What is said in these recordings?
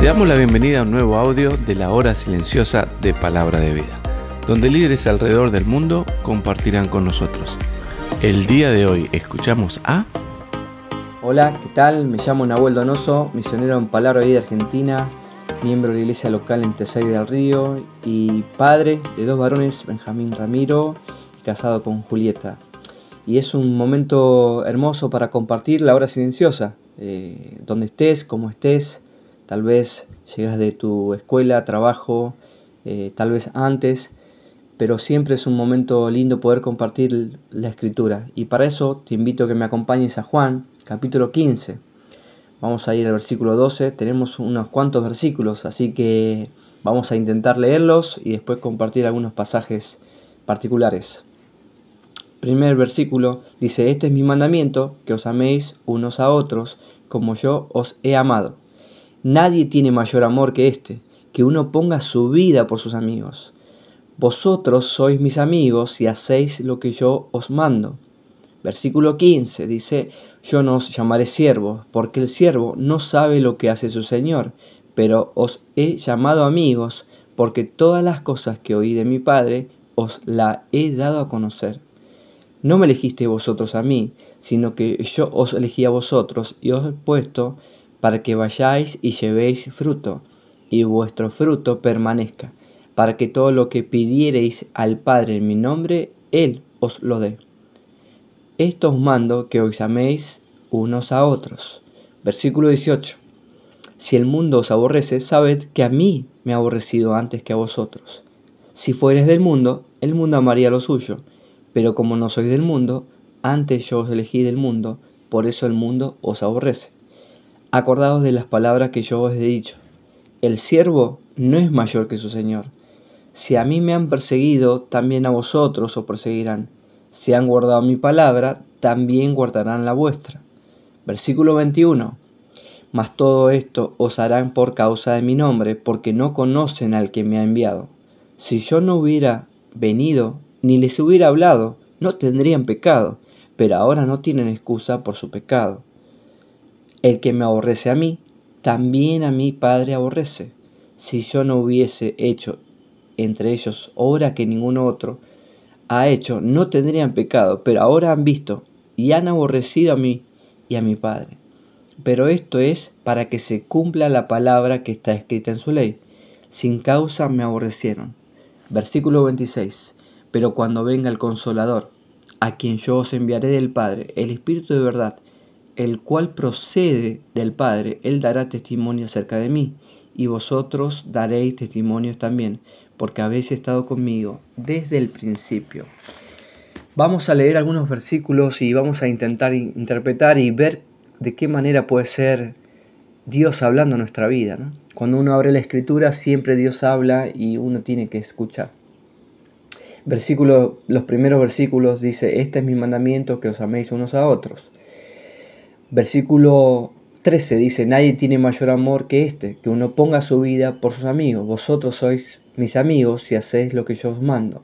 Te damos la bienvenida a un nuevo audio de la hora silenciosa de Palabra de Vida, donde líderes alrededor del mundo compartirán con nosotros. El día de hoy escuchamos a... Hola, ¿qué tal? Me llamo Nahuel Donoso, misionero en Palabra de Vida Argentina, miembro de la iglesia local en Tesay del Río y padre de dos varones, Benjamín Ramiro, casado con Julieta. Y es un momento hermoso para compartir la hora silenciosa, eh, donde estés, como estés, Tal vez llegas de tu escuela, trabajo, eh, tal vez antes, pero siempre es un momento lindo poder compartir la escritura. Y para eso te invito a que me acompañes a Juan, capítulo 15. Vamos a ir al versículo 12, tenemos unos cuantos versículos, así que vamos a intentar leerlos y después compartir algunos pasajes particulares. Primer versículo dice, este es mi mandamiento, que os améis unos a otros, como yo os he amado. Nadie tiene mayor amor que este, que uno ponga su vida por sus amigos. Vosotros sois mis amigos y hacéis lo que yo os mando. Versículo 15 dice, yo no os llamaré siervos, porque el siervo no sabe lo que hace su Señor, pero os he llamado amigos, porque todas las cosas que oí de mi Padre os la he dado a conocer. No me elegisteis vosotros a mí, sino que yo os elegí a vosotros y os he puesto para que vayáis y llevéis fruto, y vuestro fruto permanezca, para que todo lo que pidiereis al Padre en mi nombre, Él os lo dé. Esto os mando que os améis unos a otros. Versículo 18. Si el mundo os aborrece, sabed que a mí me ha aborrecido antes que a vosotros. Si fueres del mundo, el mundo amaría lo suyo, pero como no sois del mundo, antes yo os elegí del mundo, por eso el mundo os aborrece. Acordaos de las palabras que yo os he dicho. El siervo no es mayor que su Señor. Si a mí me han perseguido, también a vosotros os perseguirán. Si han guardado mi palabra, también guardarán la vuestra. Versículo 21. Mas todo esto os harán por causa de mi nombre, porque no conocen al que me ha enviado. Si yo no hubiera venido, ni les hubiera hablado, no tendrían pecado, pero ahora no tienen excusa por su pecado. El que me aborrece a mí, también a mi Padre aborrece. Si yo no hubiese hecho entre ellos obra que ningún otro ha hecho, no tendrían pecado, pero ahora han visto y han aborrecido a mí y a mi Padre. Pero esto es para que se cumpla la palabra que está escrita en su ley. Sin causa me aborrecieron. Versículo 26. Pero cuando venga el consolador, a quien yo os enviaré del Padre, el Espíritu de verdad, el cual procede del Padre, Él dará testimonio acerca de mí, y vosotros daréis testimonio también, porque habéis estado conmigo desde el principio. Vamos a leer algunos versículos y vamos a intentar interpretar y ver de qué manera puede ser Dios hablando en nuestra vida. Cuando uno abre la escritura, siempre Dios habla y uno tiene que escuchar. Versículo, los primeros versículos dice, este es mi mandamiento, que os améis unos a otros Versículo 13 dice, nadie tiene mayor amor que este, que uno ponga su vida por sus amigos. Vosotros sois mis amigos si hacéis lo que yo os mando.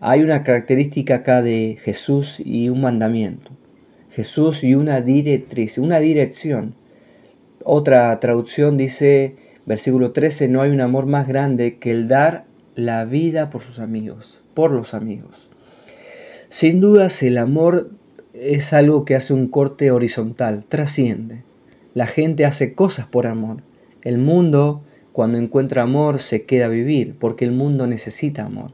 Hay una característica acá de Jesús y un mandamiento. Jesús y una directriz, una dirección. Otra traducción dice, versículo 13, no hay un amor más grande que el dar la vida por sus amigos, por los amigos. Sin dudas el amor es algo que hace un corte horizontal, trasciende. La gente hace cosas por amor. El mundo, cuando encuentra amor, se queda a vivir, porque el mundo necesita amor.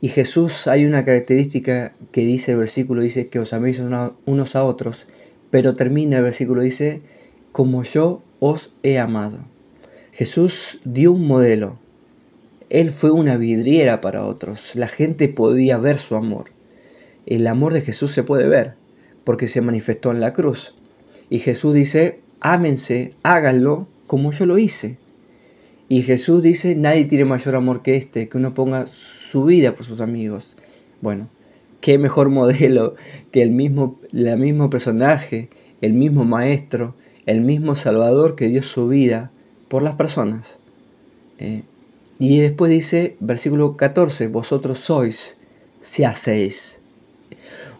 Y Jesús hay una característica que dice el versículo, dice que os améis unos a otros, pero termina el versículo, dice, como yo os he amado. Jesús dio un modelo. Él fue una vidriera para otros. La gente podía ver su amor. El amor de Jesús se puede ver porque se manifestó en la cruz. Y Jesús dice, ámense, háganlo como yo lo hice. Y Jesús dice, nadie tiene mayor amor que este, que uno ponga su vida por sus amigos. Bueno, qué mejor modelo que el mismo, mismo personaje, el mismo maestro, el mismo Salvador que dio su vida por las personas. Eh, y después dice, versículo 14, vosotros sois, si hacéis.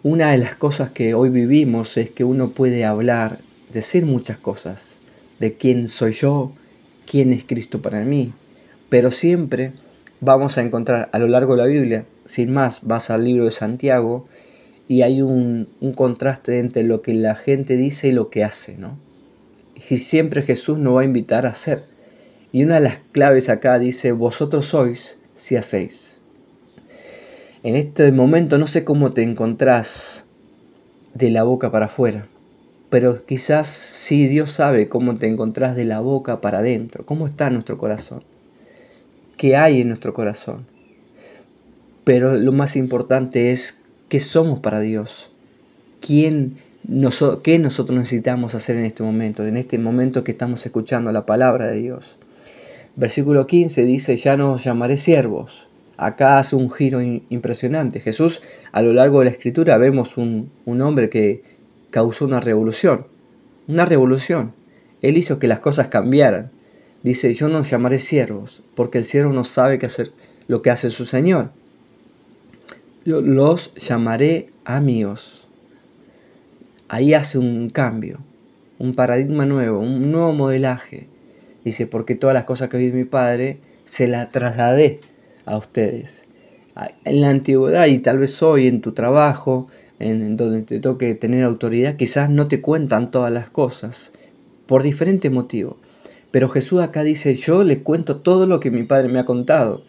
Una de las cosas que hoy vivimos es que uno puede hablar, decir muchas cosas, de quién soy yo, quién es Cristo para mí, pero siempre vamos a encontrar a lo largo de la Biblia, sin más, vas al libro de Santiago y hay un, contraste entre lo que la gente dice y lo que hace, ¿no? Y siempre Jesús nos va a invitar a hacer. Y una de las claves acá dice, vosotros sois si hacéis. En este momento no sé cómo te encontrás de la boca para afuera, pero quizás sí Dios sabe cómo te encontrás de la boca para adentro, cómo está nuestro corazón, qué hay en nuestro corazón. Pero lo más importante es qué somos para Dios, quién qué nosotros necesitamos hacer en este momento, en este momento que estamos escuchando la palabra de Dios. Versículo 15 dice, ya no os llamaré siervos acá hace un giro impresionante. Jesús, a lo largo de la escritura, vemos un, hombre que causó una revolución. Una revolución. Él hizo que las cosas cambiaran. Dice, yo no llamaré siervos, porque el siervo no sabe qué hacer, lo que hace su Señor. Yo los llamaré amigos. Ahí hace un cambio, un paradigma nuevo, un nuevo modelaje. Dice, porque todas las cosas que oí de mi Padre se las trasladé a ustedes. En la antigüedad y tal vez hoy en tu trabajo, en donde te toque tener autoridad, quizás no te cuentan todas las cosas, por diferente motivo. Pero Jesús acá dice, yo le cuento todo lo que mi Padre me ha contado.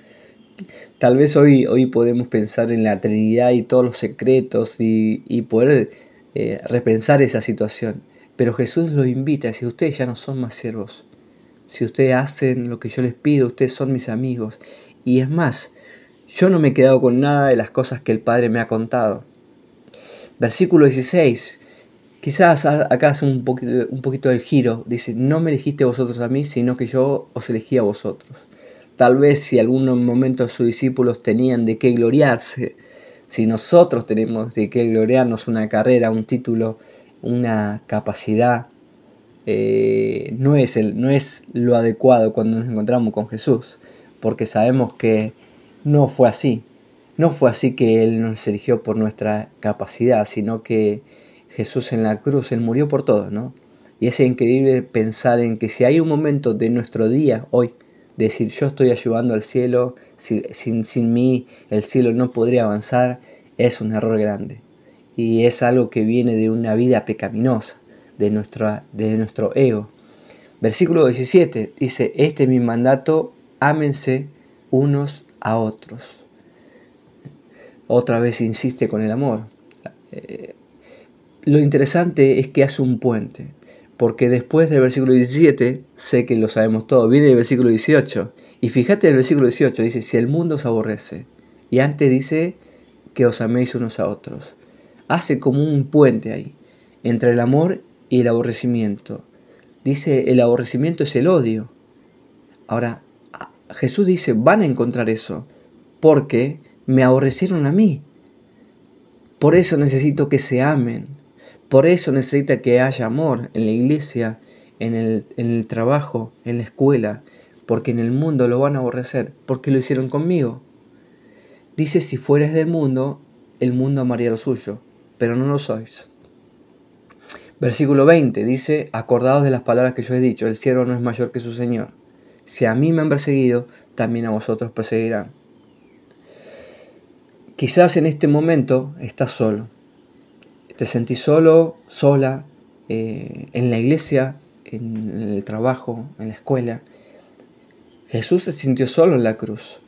Tal vez hoy, hoy podemos pensar en la Trinidad y todos los secretos y, poder eh, repensar esa situación. Pero Jesús los invita si ustedes ya no son más siervos. Si ustedes hacen lo que yo les pido, ustedes son mis amigos. Y es más, yo no me he quedado con nada de las cosas que el Padre me ha contado. Versículo 16. Quizás acá hace un poquito, un poquito el giro. Dice, no me elegiste vosotros a mí, sino que yo os elegí a vosotros. Tal vez si algunos momentos sus discípulos tenían de qué gloriarse, si nosotros tenemos de qué gloriarnos una carrera, un título, una capacidad, eh, no, es el, no es lo adecuado cuando nos encontramos con Jesús porque sabemos que no fue así. No fue así que Él nos eligió por nuestra capacidad, sino que Jesús en la cruz, Él murió por todos, ¿no? Y es increíble pensar en que si hay un momento de nuestro día hoy, decir yo estoy ayudando al cielo, sin, sin mí el cielo no podría avanzar, es un error grande. Y es algo que viene de una vida pecaminosa, de, nuestra, de nuestro ego. Versículo 17 dice, este es mi mandato ámense unos a otros. Otra vez insiste con el amor. Eh, lo interesante es que hace un puente, porque después del versículo 17, sé que lo sabemos todo, viene el versículo 18, y fíjate el versículo 18, dice, si el mundo os aborrece, y antes dice que os améis unos a otros, hace como un puente ahí, entre el amor y el aborrecimiento. Dice, el aborrecimiento es el odio. Ahora, Jesús dice, van a encontrar eso, porque me aborrecieron a mí. Por eso necesito que se amen, por eso necesita que haya amor en la iglesia, en el, trabajo, en la escuela, porque en el mundo lo van a aborrecer, porque lo hicieron conmigo. Dice, si fueres del mundo, el mundo amaría lo suyo, pero no lo sois. Versículo 20 dice, acordados de las palabras que yo he dicho, el siervo no es mayor que su Señor. Si a mí me han perseguido, también a vosotros perseguirán. Quizás en este momento estás solo. Te sentís solo, sola, eh, en la iglesia, en el trabajo, en la escuela. Jesús se sintió solo en la cruz.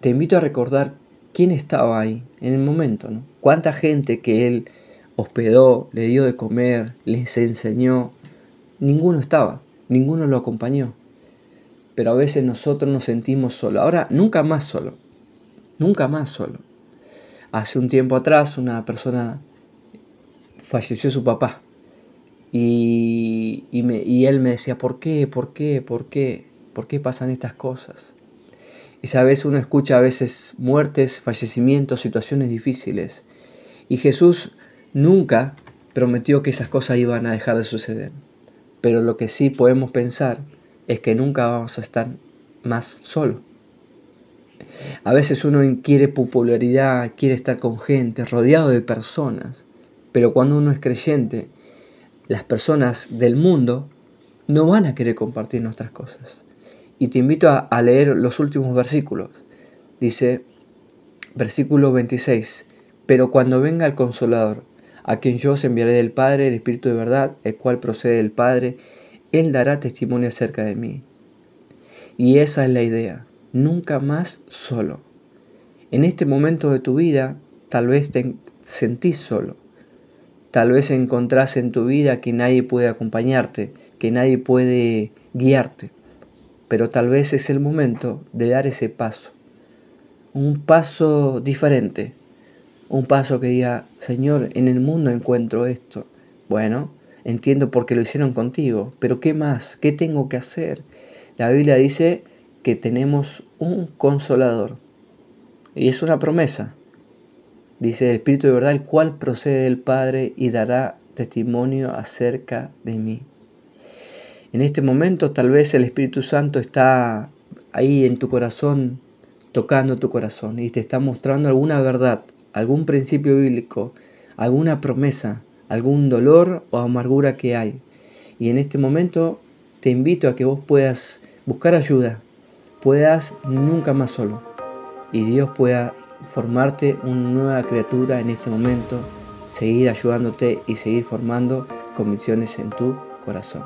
Te invito a recordar quién estaba ahí en el momento, Cuánta gente que él hospedó, le dio de comer, les enseñó. Ninguno estaba, ninguno lo acompañó pero a veces nosotros nos sentimos solo Ahora, nunca más solo. Nunca más solo. Hace un tiempo atrás una persona falleció su papá. Y, y él me decía, ¿por qué? ¿Por qué? ¿Por qué? ¿Por qué pasan estas cosas? Y sabes, uno escucha a veces muertes, fallecimientos, situaciones difíciles. Y Jesús nunca prometió que esas cosas iban a dejar de suceder. Pero lo que sí podemos pensar es que nunca vamos a estar más solos. A veces uno quiere popularidad, quiere estar con gente, rodeado de personas, pero cuando uno es creyente, las personas del mundo no van a querer compartir nuestras cosas. Y te invito a, leer los últimos versículos. Dice, versículo 26, pero cuando venga el consolador, a quien yo os enviaré del Padre, el Espíritu de verdad, el cual procede del Padre, él dará testimonio acerca de mí. Y esa es la idea, nunca más solo. En este momento de tu vida, tal vez te sentís solo. Tal vez encontrás en tu vida que nadie puede acompañarte, que nadie puede guiarte. Pero tal vez es el momento de dar ese paso. Un paso diferente. Un paso que diga, Señor, en el mundo encuentro esto. Bueno, entiendo por qué lo hicieron contigo, pero ¿qué más? ¿Qué tengo que hacer? La Biblia dice que tenemos un consolador. Y es una promesa. Dice el Espíritu de verdad, el cual procede del Padre y dará testimonio acerca de mí. En este momento tal vez el Espíritu Santo está ahí en tu corazón, tocando tu corazón y te está mostrando alguna verdad, algún principio bíblico, alguna promesa algún dolor o amargura que hay. Y en este momento te invito a que vos puedas buscar ayuda, puedas nunca más solo y Dios pueda formarte una nueva criatura en este momento, seguir ayudándote y seguir formando convicciones en tu corazón.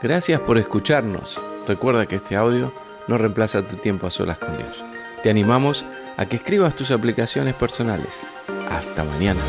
Gracias por escucharnos. Recuerda que este audio no reemplaza tu tiempo a solas con Dios. Te animamos a que escribas tus aplicaciones personales. Hasta mañana.